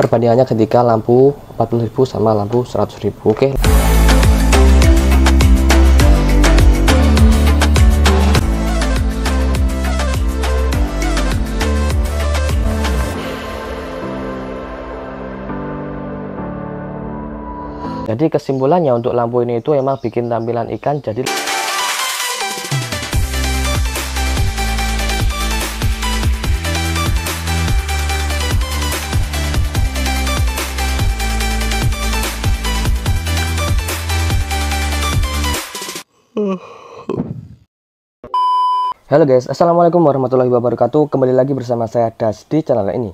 perbandingannya ketika lampu 40.000 sama lampu 100.000 oke okay. Jadi kesimpulannya untuk lampu ini itu emang bikin tampilan ikan jadi Halo guys, Assalamualaikum warahmatullahi wabarakatuh Kembali lagi bersama saya Das di channel ini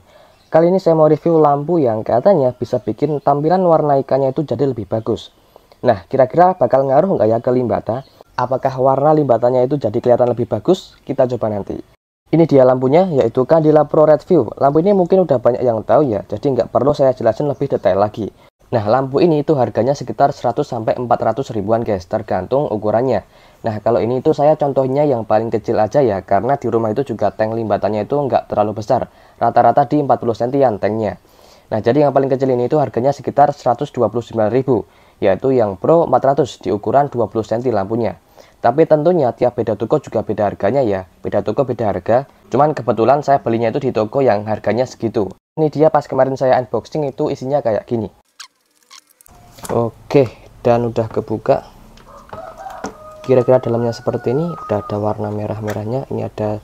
Kali ini saya mau review lampu yang katanya bisa bikin tampilan warna ikannya itu jadi lebih bagus Nah, kira-kira bakal ngaruh nggak ya ke limbata? Apakah warna limbatanya itu jadi kelihatan lebih bagus? Kita coba nanti Ini dia lampunya, yaitu Candela Pro Red View Lampu ini mungkin udah banyak yang tahu ya, jadi nggak perlu saya jelasin lebih detail lagi Nah, lampu ini itu harganya sekitar 100 sampai 400 ribuan, guys, tergantung ukurannya. Nah, kalau ini itu saya contohnya yang paling kecil aja ya, karena di rumah itu juga tank limbatannya itu nggak terlalu besar. Rata-rata di 40 cm sentian tanknya. Nah, jadi yang paling kecil ini itu harganya sekitar ribu yaitu yang Pro 400 di ukuran 20 cm lampunya. Tapi tentunya tiap beda toko juga beda harganya ya. Beda toko beda harga. Cuman kebetulan saya belinya itu di toko yang harganya segitu. Ini dia pas kemarin saya unboxing itu isinya kayak gini oke dan udah kebuka kira-kira dalamnya seperti ini udah ada warna merah-merahnya ini ada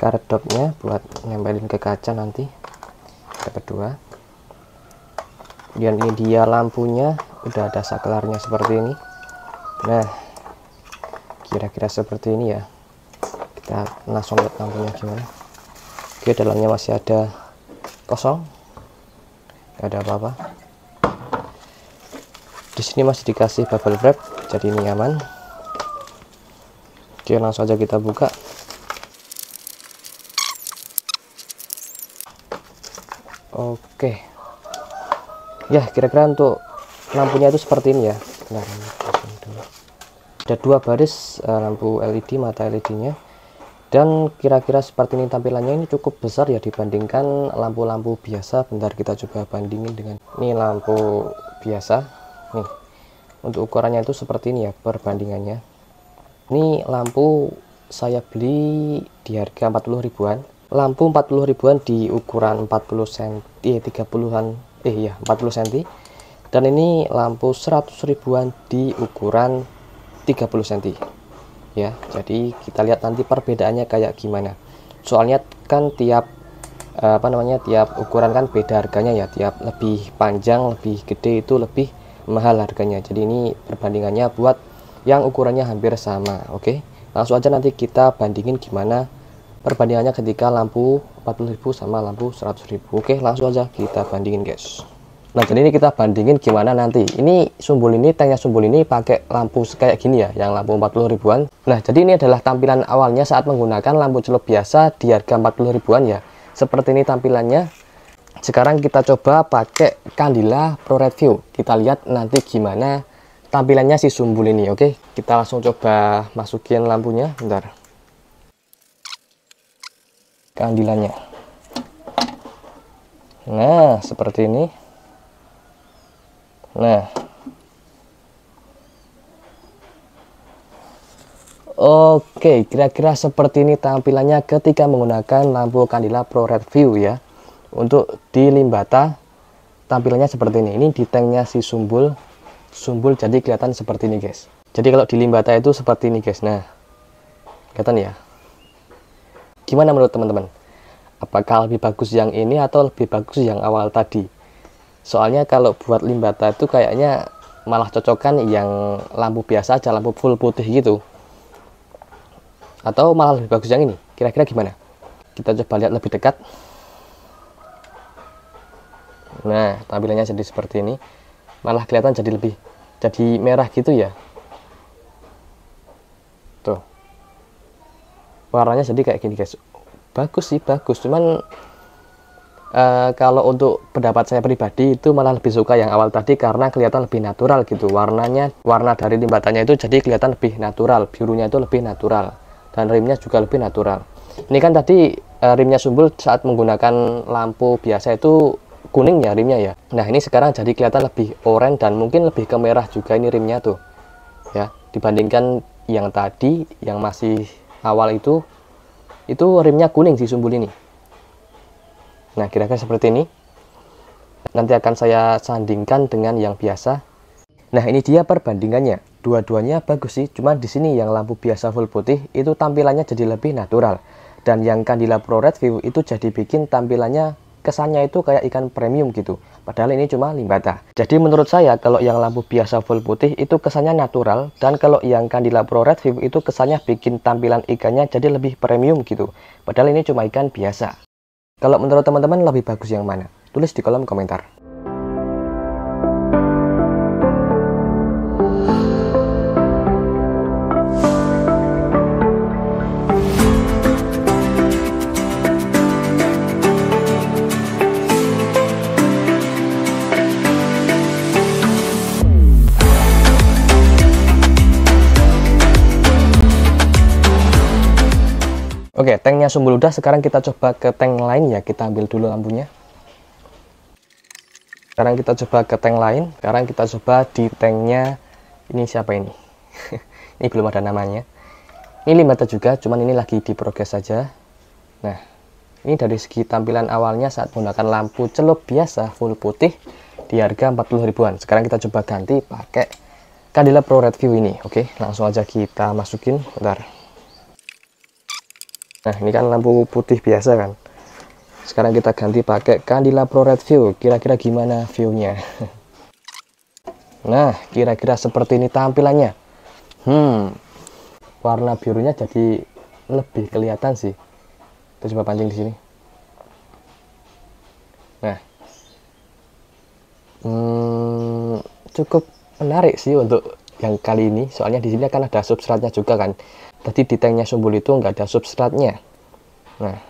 kardopnya buat nempelin ke kaca nanti kita kedua kemudian ini dia lampunya udah ada saklarnya seperti ini nah kira-kira seperti ini ya kita langsung lihat lampunya gimana oke dalamnya masih ada kosong gak ada apa-apa di sini masih dikasih bubble wrap jadi ini aman oke langsung aja kita buka oke ya kira-kira untuk lampunya itu seperti ini ya Bentar, ada dua baris uh, lampu LED mata LED nya dan kira-kira seperti ini tampilannya ini cukup besar ya dibandingkan lampu-lampu biasa bentar kita coba bandingin dengan ini lampu biasa nih untuk ukurannya itu seperti ini ya perbandingannya ini lampu saya beli di harga 40 ribuan lampu 40 ribuan di ukuran 40 cm eh 30-an eh ya 40 cm dan ini lampu 100 ribuan di ukuran 30 cm ya jadi kita lihat nanti perbedaannya kayak gimana soalnya kan tiap eh, apa namanya tiap ukuran kan beda harganya ya tiap lebih panjang lebih gede itu lebih mahal harganya jadi ini perbandingannya buat yang ukurannya hampir sama oke okay? langsung aja nanti kita bandingin gimana perbandingannya ketika lampu 40.000 sama lampu 100.000 oke langsung aja kita bandingin guys nah jadi ini kita bandingin gimana nanti ini sumbul ini tanknya sumbul ini pakai lampu kayak gini ya yang lampu 40 ribuan nah jadi ini adalah tampilan awalnya saat menggunakan lampu celup biasa di harga 40 ribuan ya seperti ini tampilannya sekarang kita coba pakai kandila Pro Red View kita lihat nanti gimana tampilannya si sumbul ini oke kita langsung coba masukin lampunya bentar kandilanya. nah seperti ini nah Oke, kira-kira seperti ini tampilannya ketika menggunakan lampu kandila Pro Red View ya untuk di limbata tampilannya seperti ini ini di tanknya si sumbul sumbul jadi kelihatan seperti ini guys jadi kalau di limbata itu seperti ini guys nah kelihatan ya gimana menurut teman-teman apakah lebih bagus yang ini atau lebih bagus yang awal tadi soalnya kalau buat limbata itu kayaknya malah cocokan yang lampu biasa aja lampu full putih gitu atau malah lebih bagus yang ini kira-kira gimana kita coba lihat lebih dekat nah tampilannya jadi seperti ini malah kelihatan jadi lebih jadi merah gitu ya tuh warnanya jadi kayak gini guys bagus sih bagus cuman Uh, kalau untuk pendapat saya pribadi itu malah lebih suka yang awal tadi karena kelihatan lebih natural gitu warnanya warna dari timbatannya itu jadi kelihatan lebih natural birunya itu lebih natural dan rimnya juga lebih natural ini kan tadi eh, rimnya sumbul saat menggunakan lampu biasa itu kuning ya rimnya ya nah ini sekarang jadi kelihatan lebih oranye dan mungkin lebih ke merah juga ini rimnya tuh ya dibandingkan yang tadi yang masih awal itu itu rimnya kuning si sumbul ini nah kira-kira seperti ini nanti akan saya sandingkan dengan yang biasa nah ini dia perbandingannya dua-duanya bagus sih cuma di sini yang lampu biasa full putih itu tampilannya jadi lebih natural dan yang Candila Pro Red View itu jadi bikin tampilannya kesannya itu kayak ikan premium gitu padahal ini cuma limbata jadi menurut saya kalau yang lampu biasa full putih itu kesannya natural dan kalau yang candila pro red view itu kesannya bikin tampilan ikannya jadi lebih premium gitu padahal ini cuma ikan biasa kalau menurut teman-teman lebih bagus yang mana? Tulis di kolom komentar. Oke, tanknya sumbul udah. Sekarang kita coba ke tank lain ya. Kita ambil dulu lampunya. Sekarang kita coba ke tank lain. Sekarang kita coba di tanknya ini siapa ini? ini belum ada namanya. Ini limata juga, cuman ini lagi di progres saja. Nah, ini dari segi tampilan awalnya saat menggunakan lampu celup biasa full putih di harga 40 ribuan. Sekarang kita coba ganti pakai Candela Pro Red View ini. Oke, langsung aja kita masukin. Bentar. Nah ini kan lampu putih biasa kan sekarang kita ganti pakai Candila Pro Red View kira-kira gimana viewnya nah kira-kira seperti ini tampilannya hmm warna birunya jadi lebih kelihatan sih kita coba pancing di sini nah hmm, cukup menarik sih untuk yang kali ini soalnya di sini akan ada substratnya juga kan Tadi di tanknya sumbul itu nggak ada substratnya. Nah,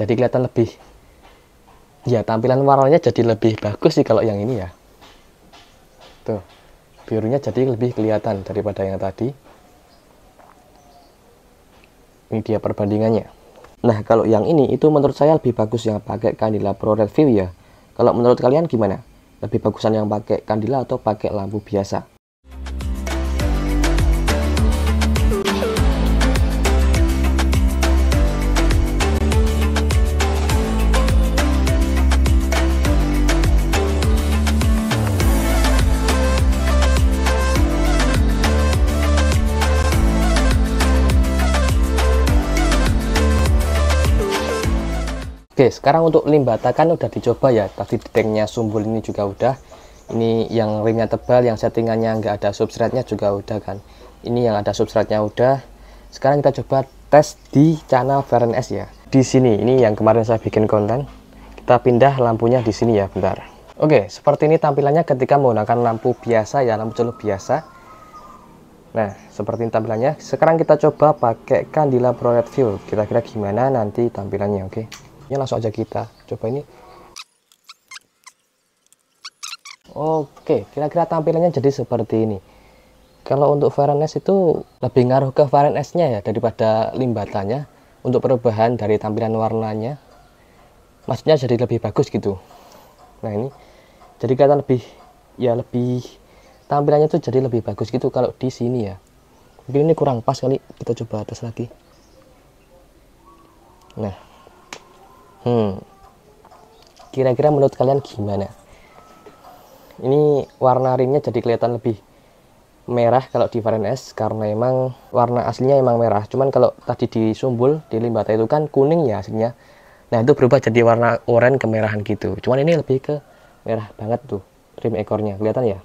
jadi kelihatan lebih ya tampilan warnanya jadi lebih bagus sih kalau yang ini ya tuh birunya jadi lebih kelihatan daripada yang tadi ini dia perbandingannya nah kalau yang ini itu menurut saya lebih bagus yang pakai Candila Pro Red ya kalau menurut kalian gimana lebih bagusan yang pakai Candila atau pakai lampu biasa Oke, sekarang untuk limbata kan udah dicoba ya. Tadi detengnya sumbul ini juga udah. Ini yang ringnya tebal, yang settingannya nggak ada substratnya juga udah kan. Ini yang ada substratnya udah. Sekarang kita coba tes di channel Feren S ya. Di sini, ini yang kemarin saya bikin konten. Kita pindah lampunya di sini ya, bentar. Oke, seperti ini tampilannya ketika menggunakan lampu biasa ya, lampu celup biasa. Nah, seperti ini tampilannya. Sekarang kita coba pakai kandila red Fuel. Kira-kira gimana nanti tampilannya, oke? Okay? Ini langsung aja kita coba ini. Oke, kira-kira tampilannya jadi seperti ini. Kalau untuk Varanes itu lebih ngaruh ke S-nya ya daripada limbatannya. Untuk perubahan dari tampilan warnanya, maksudnya jadi lebih bagus gitu. Nah ini jadi kelihatan lebih ya lebih tampilannya tuh jadi lebih bagus gitu kalau di sini ya mungkin ini kurang pas kali kita coba atas lagi nah Hmm. Kira-kira menurut kalian gimana? Ini warna rimnya jadi kelihatan lebih merah kalau di varian S karena emang warna aslinya emang merah. Cuman kalau tadi di Sumbul di Limbata itu kan kuning ya aslinya. Nah, itu berubah jadi warna oranye kemerahan gitu. Cuman ini lebih ke merah banget tuh rim ekornya. Kelihatan ya?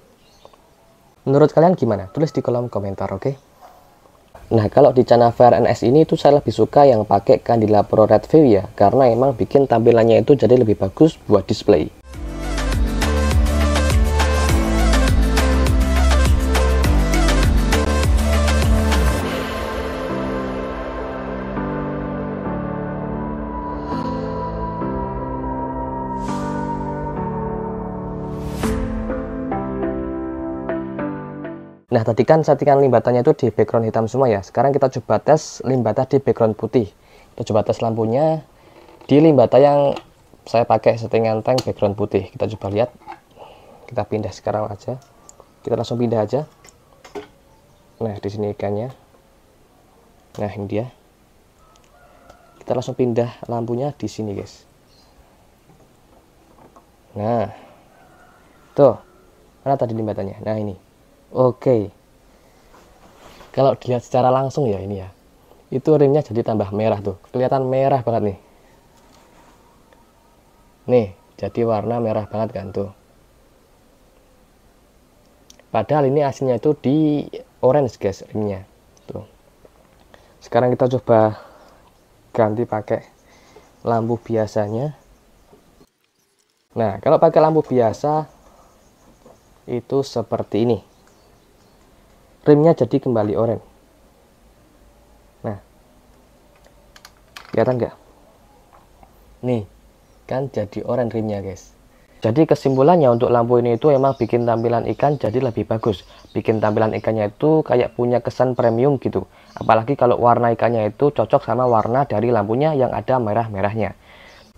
Menurut kalian gimana? Tulis di kolom komentar, oke? Okay? Nah kalau di channel VRNS ini itu saya lebih suka yang pakai Candela Pro Red View ya karena emang bikin tampilannya itu jadi lebih bagus buat display. Nah, tadi kan settingan limbatannya itu di background hitam semua ya. Sekarang kita coba tes limbata di background putih. Kita coba tes lampunya di limbata yang saya pakai settingan tank background putih. Kita coba lihat. Kita pindah sekarang aja. Kita langsung pindah aja. Nah, di sini ikannya. Nah, ini dia. Kita langsung pindah lampunya di sini, guys. Nah. Tuh. Mana tadi limbatannya? Nah, ini Oke. Kalau dilihat secara langsung ya ini ya. Itu rimnya jadi tambah merah tuh. Kelihatan merah banget nih. Nih, jadi warna merah banget kan tuh. Padahal ini aslinya itu di orange guys rimnya. Tuh. Sekarang kita coba ganti pakai lampu biasanya. Nah, kalau pakai lampu biasa itu seperti ini rimnya jadi kembali oren. Nah, kelihatan nggak? Nih, kan jadi oren rimnya guys. Jadi kesimpulannya untuk lampu ini itu emang bikin tampilan ikan jadi lebih bagus. Bikin tampilan ikannya itu kayak punya kesan premium gitu. Apalagi kalau warna ikannya itu cocok sama warna dari lampunya yang ada merah-merahnya.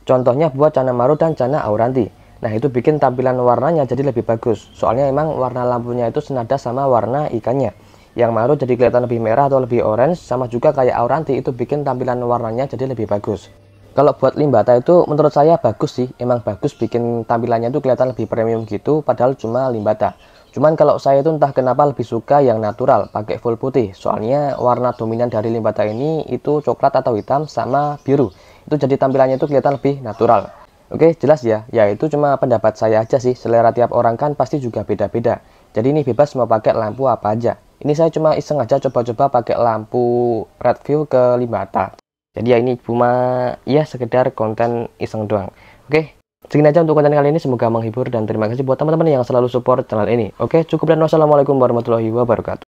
Contohnya buat Cana Maru dan Cana Auranti. Nah itu bikin tampilan warnanya jadi lebih bagus. Soalnya emang warna lampunya itu senada sama warna ikannya. Yang maru jadi kelihatan lebih merah atau lebih orange, sama juga kayak auranti itu bikin tampilan warnanya jadi lebih bagus. Kalau buat limbata itu menurut saya bagus sih, emang bagus bikin tampilannya itu kelihatan lebih premium gitu, padahal cuma limbata. Cuman kalau saya itu entah kenapa lebih suka yang natural, pakai full putih. Soalnya warna dominan dari limbata ini itu coklat atau hitam sama biru. Itu jadi tampilannya itu kelihatan lebih natural. Oke, jelas ya. Ya, itu cuma pendapat saya aja sih. Selera tiap orang kan pasti juga beda-beda. Jadi ini bebas mau pakai lampu apa aja. Ini saya cuma iseng aja coba-coba pakai lampu red view ke Limbata. Jadi ya ini cuma ya sekedar konten iseng doang. Oke, segini aja untuk konten kali ini. Semoga menghibur dan terima kasih buat teman-teman yang selalu support channel ini. Oke, cukup dan wassalamualaikum warahmatullahi wabarakatuh.